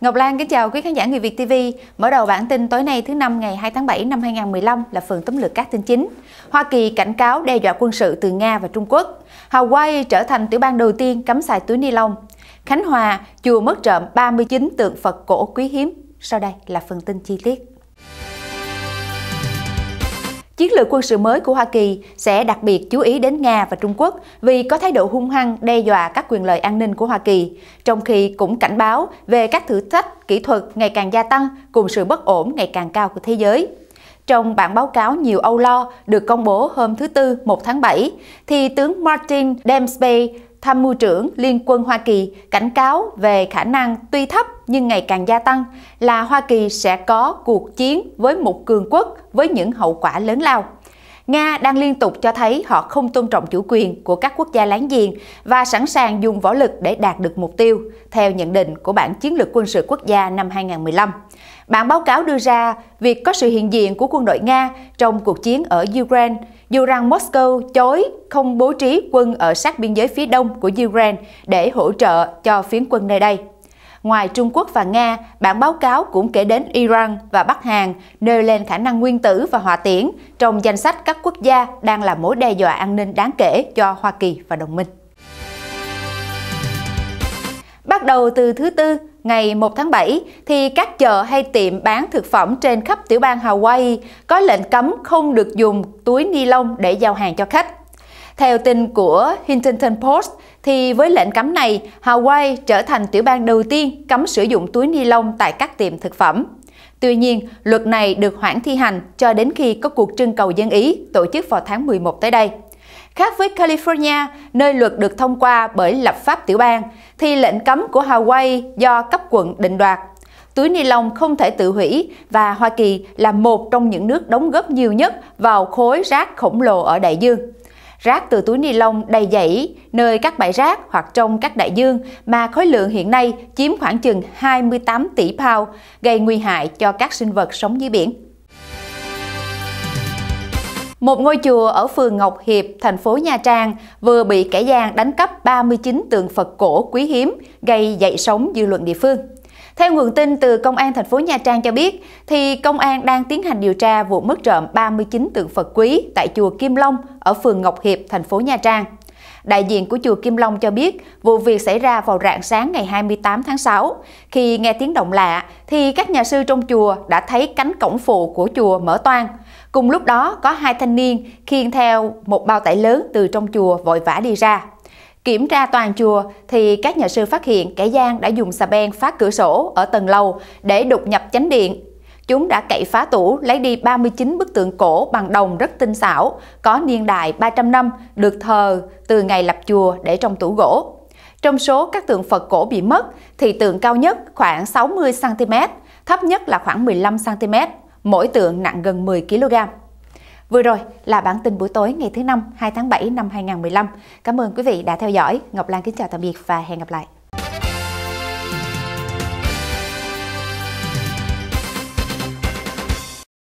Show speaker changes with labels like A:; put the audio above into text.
A: Ngọc Lan kính chào quý khán giả Người Việt TV. Mở đầu bản tin tối nay thứ năm ngày 2 tháng 7 năm 2015 là phần tóm lược các tin chính. Hoa Kỳ cảnh cáo đe dọa quân sự từ Nga và Trung Quốc. Hawaii trở thành tiểu bang đầu tiên cấm xài túi ni lông. Khánh Hòa, chùa mất trộm 39 tượng Phật cổ quý hiếm. Sau đây là phần tin chi tiết. Chiến lược quân sự mới của Hoa Kỳ sẽ đặc biệt chú ý đến Nga và Trung Quốc vì có thái độ hung hăng đe dọa các quyền lợi an ninh của Hoa Kỳ, trong khi cũng cảnh báo về các thử thách kỹ thuật ngày càng gia tăng cùng sự bất ổn ngày càng cao của thế giới. Trong bản báo cáo nhiều âu lo được công bố hôm thứ Tư 1 tháng 7, thì tướng Martin Dempsey tham mưu trưởng Liên quân Hoa Kỳ cảnh cáo về khả năng tuy thấp nhưng ngày càng gia tăng là Hoa Kỳ sẽ có cuộc chiến với một cường quốc với những hậu quả lớn lao. Nga đang liên tục cho thấy họ không tôn trọng chủ quyền của các quốc gia láng giềng và sẵn sàng dùng võ lực để đạt được mục tiêu, theo nhận định của bản Chiến lược quân sự quốc gia năm 2015. Bản báo cáo đưa ra việc có sự hiện diện của quân đội Nga trong cuộc chiến ở Ukraine dù rằng Moscow chối không bố trí quân ở sát biên giới phía đông của Ukraine để hỗ trợ cho phiến quân nơi đây. Ngoài Trung Quốc và Nga, bản báo cáo cũng kể đến Iran và Bắc Hàn nêu lên khả năng nguyên tử và hòa tiễn trong danh sách các quốc gia đang là mối đe dọa an ninh đáng kể cho Hoa Kỳ và đồng minh. Bắt đầu từ thứ Tư, Ngày 1 tháng 7, thì các chợ hay tiệm bán thực phẩm trên khắp tiểu bang Hawaii có lệnh cấm không được dùng túi ni lông để giao hàng cho khách. Theo tin của Huntington Post, thì với lệnh cấm này, Hawaii trở thành tiểu bang đầu tiên cấm sử dụng túi ni lông tại các tiệm thực phẩm. Tuy nhiên, luật này được hoãn thi hành cho đến khi có cuộc trưng cầu dân ý tổ chức vào tháng 11 tới đây. Khác với California, nơi luật được thông qua bởi lập pháp tiểu bang, thì lệnh cấm của Hawaii do cấp quận định đoạt. Túi ni lông không thể tự hủy và Hoa Kỳ là một trong những nước đóng góp nhiều nhất vào khối rác khổng lồ ở đại dương. Rác từ túi ni lông đầy dãy nơi các bãi rác hoặc trong các đại dương mà khối lượng hiện nay chiếm khoảng chừng 28 tỷ pound, gây nguy hại cho các sinh vật sống dưới biển. Một ngôi chùa ở phường Ngọc Hiệp, thành phố Nha Trang vừa bị kẻ gian đánh cắp 39 tượng Phật cổ quý hiếm, gây dậy sóng dư luận địa phương. Theo nguồn tin từ Công an thành phố Nha Trang cho biết, thì công an đang tiến hành điều tra vụ mất trộm 39 tượng Phật quý tại chùa Kim Long ở phường Ngọc Hiệp, thành phố Nha Trang. Đại diện của chùa Kim Long cho biết vụ việc xảy ra vào rạng sáng ngày 28 tháng 6. Khi nghe tiếng động lạ thì các nhà sư trong chùa đã thấy cánh cổng phụ của chùa mở toang. Cùng lúc đó có hai thanh niên khiêng theo một bao tải lớn từ trong chùa vội vã đi ra. Kiểm tra toàn chùa thì các nhà sư phát hiện kẻ gian đã dùng xà beng phá cửa sổ ở tầng lầu để đột nhập chánh điện. Chúng đã cậy phá tủ lấy đi 39 bức tượng cổ bằng đồng rất tinh xảo, có niên đại 300 năm, được thờ từ ngày lập chùa để trong tủ gỗ. Trong số các tượng Phật cổ bị mất thì tượng cao nhất khoảng 60cm, thấp nhất là khoảng 15cm mỗi tượng nặng gần 10 kg. Vừa rồi là bản tin buổi tối ngày thứ năm 2 tháng 7 năm 2015. Cảm ơn quý vị đã theo dõi. Ngọc Lan kính chào tạm biệt và hẹn gặp lại.